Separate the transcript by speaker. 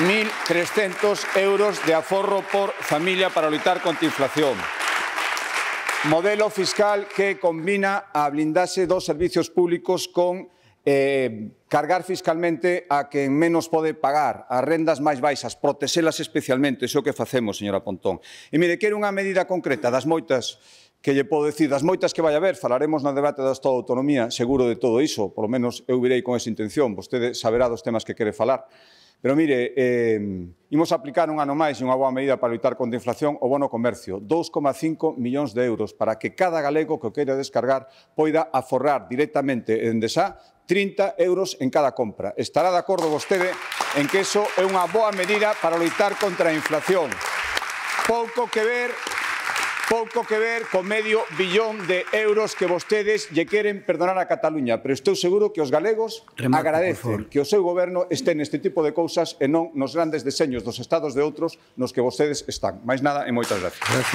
Speaker 1: 1.300 euros de aforro por familia para luchar contra inflación. Modelo fiscal que combina a blindarse dos servicios públicos con eh, cargar fiscalmente a quen menos pode pagar, as rendas máis baixas, protexelas especialmente, eso que facemos, señora Pontón. E mire, quero unha medida concreta das moitas que lle podo decir, das moitas que vai haber, falaremos no debate da Estado de Autonomía, seguro de todo iso, lo menos eu virei con esa intención, vostede saberá dos temas que quere falar. Pero mire, eh, imos aplicar un ano máis e unha boa medida para loitar contra a inflación o bono comercio, 2,5 millóns de euros para que cada galego que o queira descargar poida aforrar directamente en desa 30 euros en cada compra. Estará de acordo vostede en que eso é unha boa medida para loitar contra a inflación. Pouco que ver pouco que ver co medio billón de euros que vostedes lle queren perdonar a Cataluña, pero estou seguro que os galegos Remate, agradecen que o seu goberno este neste tipo de cousas e non nos grandes deseños dos estados de outros nos que vostedes están. Mais nada e moitas gracias. gracias.